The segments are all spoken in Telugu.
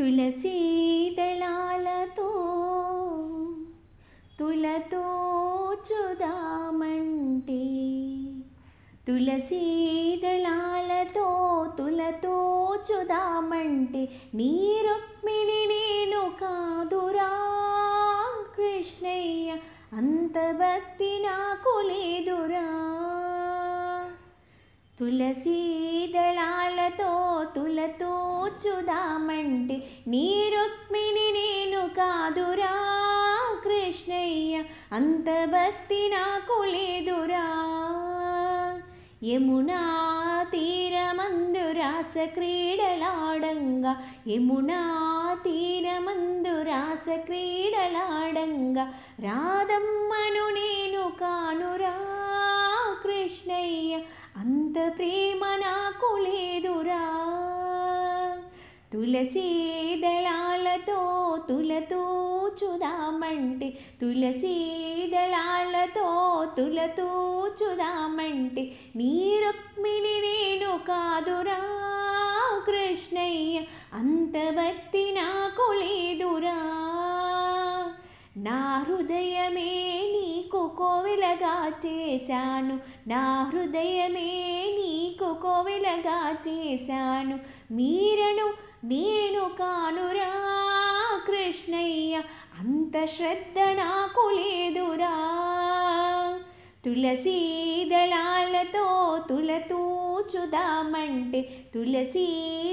తులసీ దళాలతో తులతో చూదామంటే తులసీ దళాలతో తులతో చూదామంటే నీ రుక్మిణి నేను కాదురా కృష్ణయ్య అంత భక్తి నాకు లేదు తులసీదళాలతో తులతూచుదామంటే నీ రుక్మిణి నేను కాదురా కృష్ణయ్య అంత భక్తి నాకు లేదురా యమునా తీరమందు రాస క్రీడలాడంగా యమునా తీరమందు రాస క్రీడలాడంగా రాధమ్మను నేను కానురా ప్రేమ నాకు లేదురా తులసి దళాలతో తులతో చూదామంటే తులసి దళాలతో తులతో చూదామంటే నీ రుక్మిణి నేను కాదురా కృష్ణయ్య అంత భక్తి నాకు లేదురా నా హృదయమే నీకు కోవిలగా చేశాను నా హృదయమే కోవిలగా చేశాను మీరను నేను కానురా కృష్ణయ్య అంత శ్రద్ధ నాకు లేదురా తులసీ దళాలతో తులతూచుదామంటే తులసీ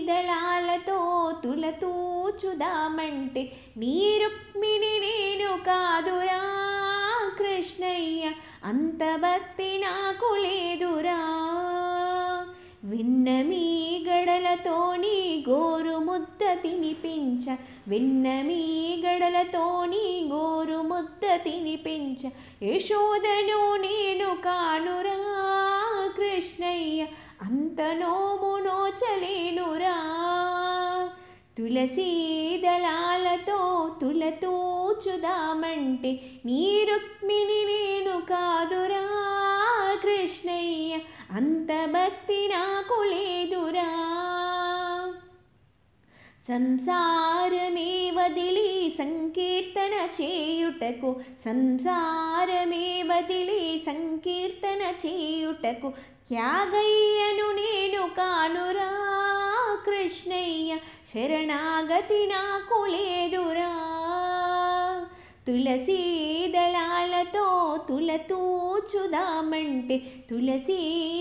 దళాలతో తులతూచుదామంటే నీ రుక్మిణి నేను కాదురా కృష్ణయ్య అంత భక్తి నాకు లేదురా పున్నమి గడలతోని గోరుముద్ద ముద్ద తినిపించ విన్నమీ గడలతోని గోరు ముద్ద తినిపించ యశోదను నేను కానురా కృష్ణయ్య అంత నోము నోచలేనురా తులసీ దళాలతో తులతూచుదామంటే నీ రుక్మిణి నేను కాదురా కృష్ణయ్య అంత భక్తి నాకు లేదురా సంసారమే వదిలి సంకీర్తన చేయుటకు సంసారమే వదిలి సంకీర్తన చేయుటకు త్యాగయ్యను నేను కానురా కృష్ణయ్య శరణాగతి నాకు లేదురా తులసీద దళాలతో తులతూచుదామంటే తులసీ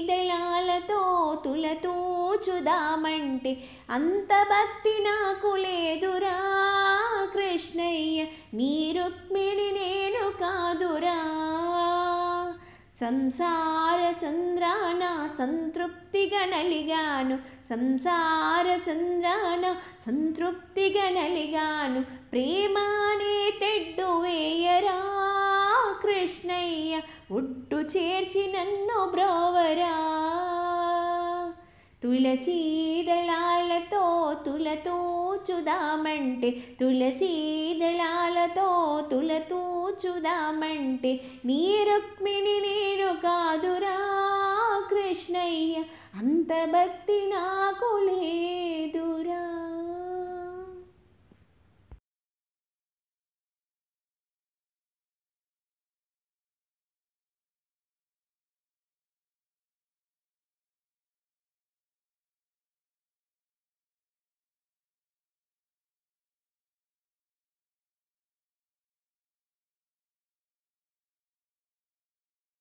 దళాలతో తులతూచుదామంటే అంత భక్తి నాకు లేదురా కృష్ణయ్య నీ రుక్మిణి నేను కాదురా సంసార సంద్రాన సంతృప్తిగా నలిగాను సంసార సంద్రాన సంతృప్తిగా నలిగాను ప్రేమానే తెడ్డు వేయరా కృష్ణయ్య ఒట్టు చేర్చి నన్ను బ్రోవరా తులసీదళాలతో తులతూచుదామంటే తులసీదళాలతో తులతూచుదామంటే నీ రుక్మిణి నేను కాదురా కృష్ణయ్య అంత భక్తి నాకు లేదురా